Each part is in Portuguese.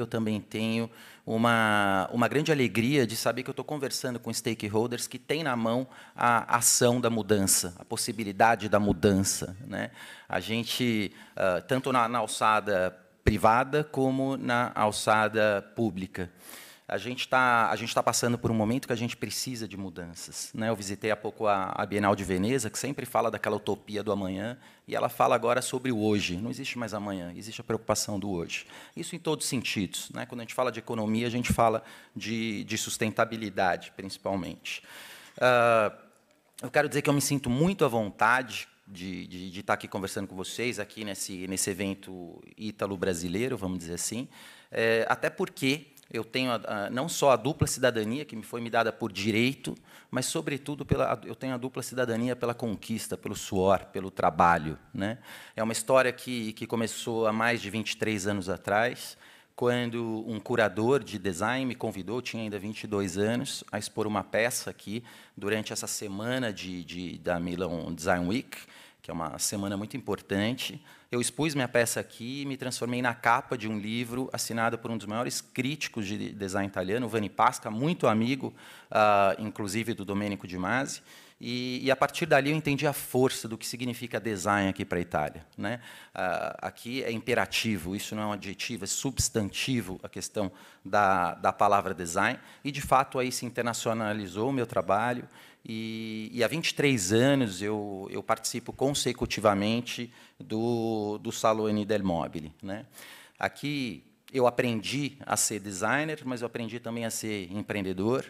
eu também tenho uma, uma grande alegria de saber que eu estou conversando com stakeholders que têm na mão a ação da mudança, a possibilidade da mudança. Né? A gente, ah, tanto na, na alçada privada como na alçada pública. A gente está tá passando por um momento que a gente precisa de mudanças. Né? Eu visitei há pouco a, a, Bienal de Veneza, que sempre fala daquela utopia do amanhã, e ela fala agora sobre o hoje. Não existe mais amanhã, existe a preocupação do hoje. Isso em todos os sentidos. Né? Quando a gente fala de economia, a gente fala de, de sustentabilidade, principalmente. Uh, eu quero dizer que eu me sinto muito à vontade de, de, de, estar aqui conversando com vocês, aqui nesse, nesse evento ítalo-brasileiro, vamos dizer assim, é, até porque eu tenho a, a, não só a dupla cidadania que me foi me dada por direito, mas sobretudo pela, eu tenho a dupla cidadania pela conquista, pelo suor, pelo trabalho, né? É uma história que que começou há mais de 23 anos atrás, quando um curador de design me convidou, tinha ainda 22 anos, a expor uma peça aqui durante essa semana de, de da Milan Design Week, que é uma semana muito importante eu expus minha peça aqui e me transformei na capa de um livro assinado por um dos maiores críticos de design italiano, Vanni Pasca, muito amigo, uh, inclusive, do Domenico Di Masi. E, e, a partir dali eu entendi a força do que significa design aqui para a Itália. Né? Ah, aqui é imperativo, isso não é um adjetivo, é substantivo a questão da, da palavra design. E, de fato, aí se internacionalizou o meu trabalho. E, e há 23 anos eu, eu participo consecutivamente do do, do del Mobile. Né? Aqui eu aprendi a ser designer, mas eu aprendi também a ser empreendedor.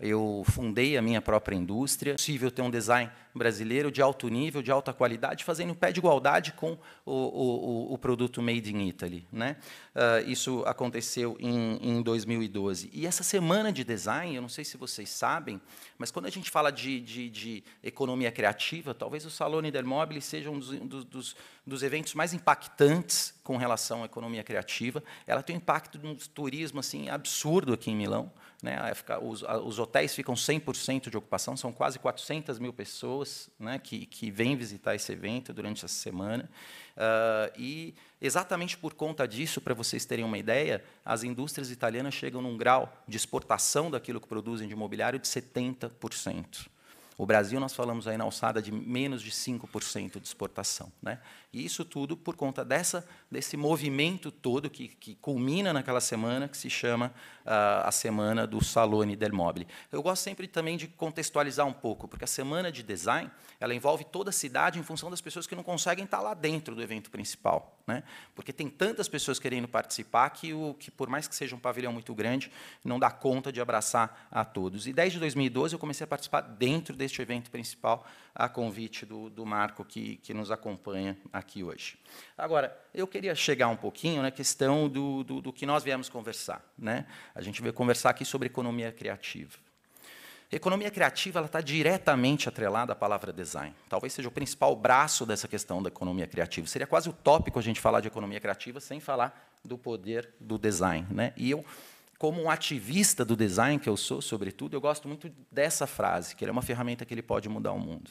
Eu fundei a minha própria indústria. É possível ter um design brasileiro de alto nível, de alta qualidade, fazendo pé de igualdade com o, o, o produto made in Italy. Né? Uh, isso aconteceu em, em, 2012. E essa semana de design, eu não sei se vocês sabem, mas quando a gente fala de, de, de economia criativa, talvez o Salone del Mobile seja um dos, dos, dos eventos mais impactantes com relação à economia criativa. Ela tem um impacto no turismo assim absurdo aqui em Milão. Né? Os, os hotéis ficam 100% de ocupação, são quase 400 mil pessoas pessoas né, que, que vêm visitar esse evento durante essa semana. Uh, e exatamente por conta disso, para vocês terem uma ideia, as indústrias italianas chegam num grau de exportação daquilo que produzem de imobiliário de 70%. O Brasil, nós falamos aí na alçada de menos de 5% de exportação. Né? E isso tudo por conta dessa, desse movimento todo que, que culmina naquela semana, que se chama uh, a Semana do Salone del Mobile. Eu gosto sempre também de contextualizar um pouco, porque a Semana de Design ela envolve toda a cidade em função das pessoas que não conseguem estar lá dentro do evento principal. Né? Porque tem tantas pessoas querendo participar que, o, que, por mais que seja um pavilhão muito grande, não dá conta de abraçar a todos. E desde 2012 eu comecei a participar dentro deste evento principal, a convite do, do Marco, que, que nos acompanha aqui aqui hoje. Agora, eu queria chegar um pouquinho na questão do, do, do que nós viemos conversar. Né? A gente veio conversar aqui sobre economia criativa. Economia criativa está diretamente atrelada à palavra design. Talvez seja o principal braço dessa questão da economia criativa. Seria quase utópico a gente falar de economia criativa sem falar do poder do design. Né? E eu, como um ativista do design que eu sou, sobretudo, eu gosto muito dessa frase, que ele é uma ferramenta que ele pode mudar o mundo.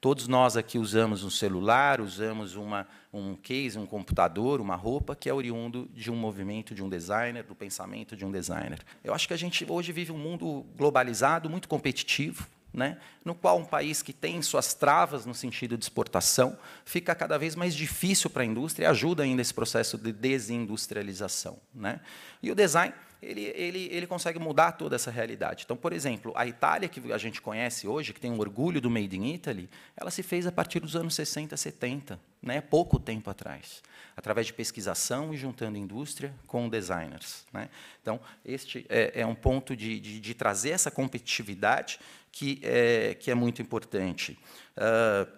Todos nós aqui usamos um celular, usamos uma, um case, um computador, uma roupa que é oriundo de um movimento de um designer, do pensamento de um designer. Eu acho que a gente hoje vive um mundo globalizado, muito competitivo, né? no qual um país que tem suas travas no sentido de exportação fica cada vez mais difícil para a indústria e ajuda ainda esse processo de desindustrialização. Né? E o design ele, ele, ele consegue mudar toda essa realidade. Então, por exemplo, a Itália, que a gente conhece hoje, que tem um orgulho do Made in Italy, ela se fez a partir dos anos 60, 70, né, pouco tempo atrás, através de pesquisação e juntando indústria com designers. Né? Então, este é, é um ponto de, de, de, trazer essa competitividade que é, que é muito importante. Uh,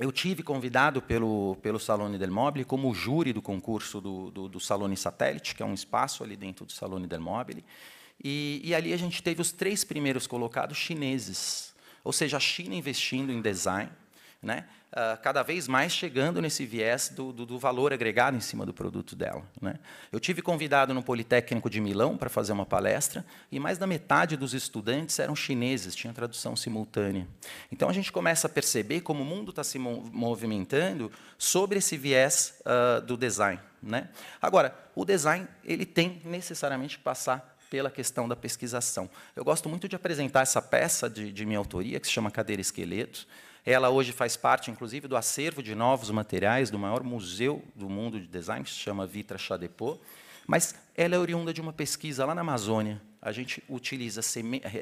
eu tive convidado pelo, pelo Salone del Mobile como júri do concurso do, do, do Salone Satélite, que é um espaço ali dentro do Salone del Mobile. E, e, ali a gente teve os três primeiros colocados chineses, ou seja, a China investindo em design, né? Uh, cada vez mais chegando nesse viés do, do, do, valor agregado em cima do produto dela. Né? Eu tive convidado no Politécnico de Milão para fazer uma palestra e mais da metade dos estudantes eram chineses, tinha tradução simultânea. Então a gente começa a perceber como o mundo está se movimentando sobre esse viés uh, do design. Né? Agora, o design ele tem necessariamente que passar pela questão da pesquisação. Eu gosto muito de apresentar essa peça de, de minha autoria, que se chama Cadeira Esqueleto, ela hoje faz parte, inclusive, do acervo de novos materiais do maior museu do mundo de design, que se chama Vitra Chadepô. Mas ela é oriunda de uma pesquisa lá na Amazônia. A gente utiliza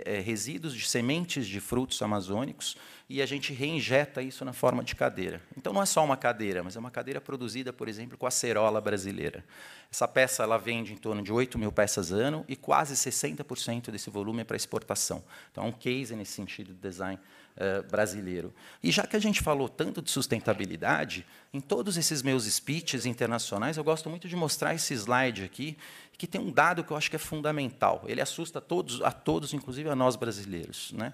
é, resíduos de sementes de frutos amazônicos e a gente reinjeta isso na forma de cadeira. Então não é só uma cadeira, mas é uma cadeira produzida, por exemplo, com acerola brasileira. Essa peça ela vende em torno de 8 mil peças ano e quase 60% desse volume é para exportação. Então é um case nesse sentido de design uh, brasileiro. E já que a gente falou tanto de sustentabilidade, em todos esses meus speeches internacionais, eu gosto muito de mostrar esse slide aqui, que tem um dado que eu acho que é fundamental. Ele assusta a todos, a todos inclusive a nós brasileiros. Né?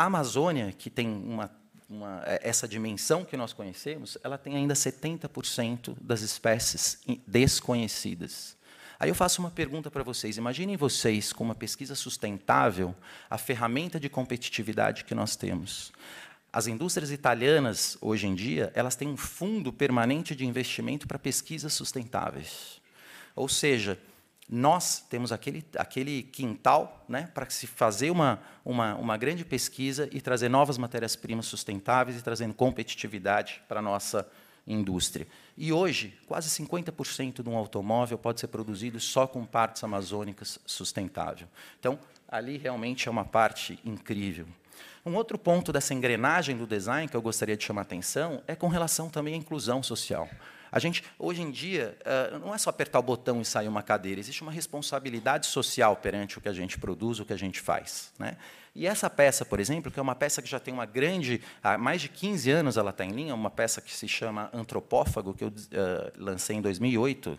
A Amazônia, que tem uma, uma, é, essa dimensão que nós conhecemos, ela tem ainda 70% das espécies desconhecidas. Aí eu faço uma pergunta para vocês. Imaginem vocês, com uma pesquisa sustentável, a ferramenta de competitividade que nós temos. As indústrias italianas, hoje em dia, elas têm um fundo permanente de investimento para pesquisas sustentáveis. Ou seja, nós temos aquele, aquele quintal né, para se fazer uma, uma, uma grande pesquisa e trazer novas matérias-primas sustentáveis e trazendo competitividade para a nossa indústria. E hoje, quase 50% de um automóvel pode ser produzido só com partes amazônicas sustentável. Então, ali realmente é uma parte incrível. Um outro ponto dessa engrenagem do design que eu gostaria de chamar a atenção é com relação também à inclusão social. A gente, hoje em dia, eh, não é só apertar o botão e sair uma cadeira, existe uma responsabilidade social perante o que a gente produz, o que a gente faz. Né? E essa peça, por exemplo, que é uma peça que já tem uma grande. Há mais de 15 anos ela está em linha, uma peça que se chama Antropófago, que eu eh, lancei em 2008,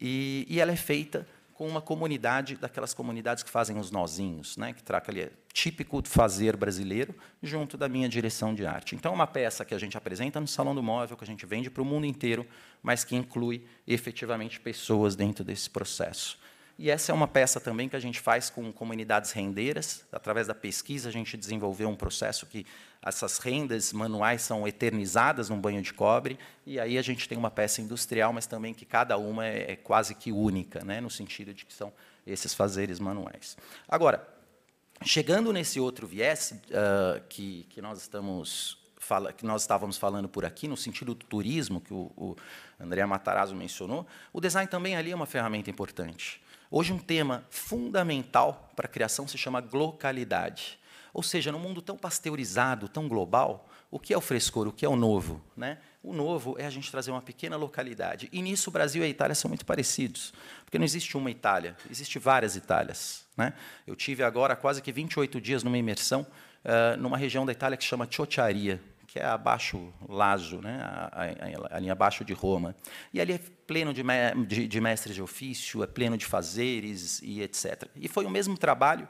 e, e ela é feita com uma comunidade, daquelas comunidades que fazem os nozinhos, né, que traca ali, é típico fazer brasileiro, junto da minha direção de arte. Então, é uma peça que a gente apresenta no Salão do Móvel, que a gente vende para o mundo inteiro, mas que inclui efetivamente pessoas dentro desse processo. E essa é uma peça também que a gente faz com comunidades rendeiras. Através da pesquisa, a gente desenvolveu um processo que essas rendas manuais são eternizadas num banho de cobre, e aí a gente tem uma peça industrial, mas também que cada uma é, é quase que única, né, no sentido de que são esses fazeres manuais. Agora, chegando nesse outro viés uh, que, que nós estamos que nós estávamos falando por aqui, no sentido do turismo que o, o André Matarazzo mencionou, o design também ali é uma ferramenta importante. Hoje, um tema fundamental para a criação se chama localidade. Ou seja, num mundo tão pasteurizado, tão global, o que é o frescor, o que é o novo? Né? O novo é a gente trazer uma pequena localidade. E nisso o Brasil e a Itália são muito parecidos, porque não existe uma Itália, existem várias Itálias. Né? Eu tive agora quase que 28 dias numa imersão uh, numa região da Itália que chama Ciociaria, que é abaixo Lazo, né, a, linha abaixo de Roma. E ali é pleno de, de, de mestres de ofício, é pleno de fazeres e etc. E foi o mesmo trabalho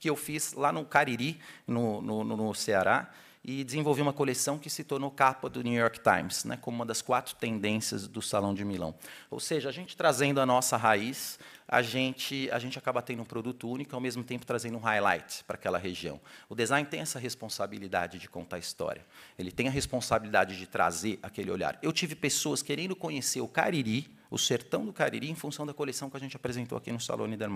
que eu fiz lá no Cariri, no, no, no Ceará, e desenvolvi uma coleção que se tornou capa do New York Times, né, como uma das quatro tendências do Salão de Milão. Ou seja, a gente trazendo a nossa raiz, a gente, a gente acaba tendo um produto único ao mesmo tempo, trazendo um highlight para aquela região. O design tem essa responsabilidade de contar história. Ele tem a responsabilidade de trazer aquele olhar. Eu tive pessoas querendo conhecer o Cariri, o sertão do Cariri, em função da coleção que a gente apresentou aqui no Salão del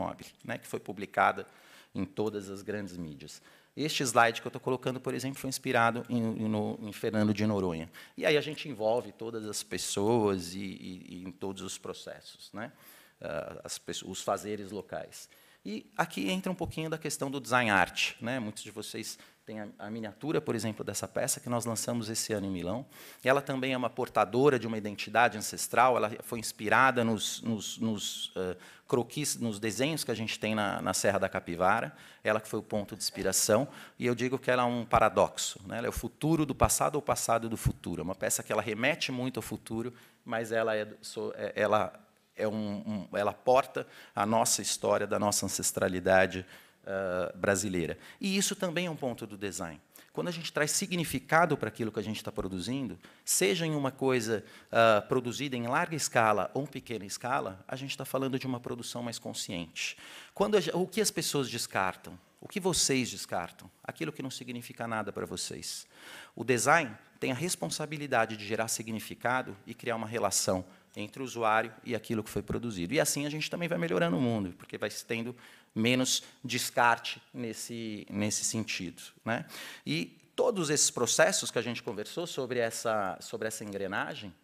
né, que foi publicada em todas as grandes mídias. Este slide que eu estou colocando, por exemplo, foi inspirado em, no, em, Fernando de Noronha. E aí a gente envolve todas as pessoas e, e, e em todos os processos, né? Ah, as, os fazeres locais. E aqui entra um pouquinho da questão do design art. Né? Muitos de vocês tem a, a, miniatura, por exemplo, dessa peça que nós lançamos esse ano em Milão. Ela também é uma portadora de uma identidade ancestral. Ela foi inspirada nos, nos, nos uh, croquis, nos desenhos que a gente tem na, na, Serra da Capivara. Ela que foi o ponto de inspiração. E eu digo que ela é um paradoxo. Né? Ela é o futuro do passado ou o passado do futuro. É uma peça que ela remete muito ao futuro, mas ela é, so, é ela é um, um, ela porta a nossa história da nossa ancestralidade ah, brasileira. E isso também é um ponto do design. Quando a gente traz significado para aquilo que a gente está produzindo, seja em uma coisa uh, produzida em larga escala ou em pequena escala, a gente está falando de uma produção mais consciente. Quando o que as pessoas descartam? O que vocês descartam? Aquilo que não significa nada para vocês. O design tem a responsabilidade de gerar significado e criar uma relação entre o usuário e aquilo que foi produzido. E assim a gente também vai melhorando o mundo, porque vai tendo menos descarte nesse, nesse sentido. Né? E todos esses processos que a gente conversou sobre essa, sobre essa engrenagem,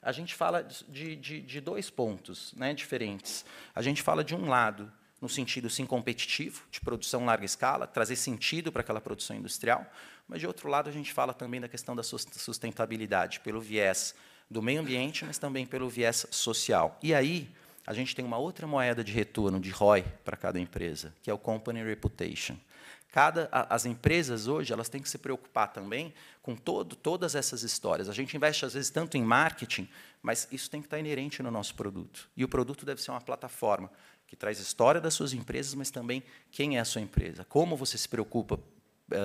a gente fala de, de, de dois pontos né, diferentes. A gente fala, de um lado, no sentido sim competitivo, de produção larga escala, trazer sentido para aquela produção industrial, mas de outro lado a gente fala também da questão da sustentabilidade, pelo viés do meio ambiente, mas também pelo viés social. E aí, a gente tem uma outra moeda de retorno, de ROI, para cada empresa, que é o Company Reputation. Cada, as empresas hoje elas têm que se preocupar também com todo, todas essas histórias. A gente investe, às vezes, tanto em marketing, mas isso tem que estar inerente no nosso produto. E o produto deve ser uma plataforma que traz história das suas empresas, mas também quem é a sua empresa, como você se preocupa eh,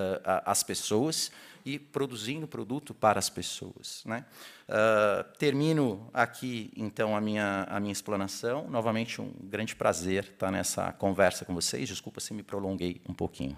as pessoas e produzindo produto para as pessoas. Né? Uh, termino aqui, então, a minha, a minha explanação. Novamente, um grande prazer estar nessa conversa com vocês. Desculpa se me prolonguei um pouquinho.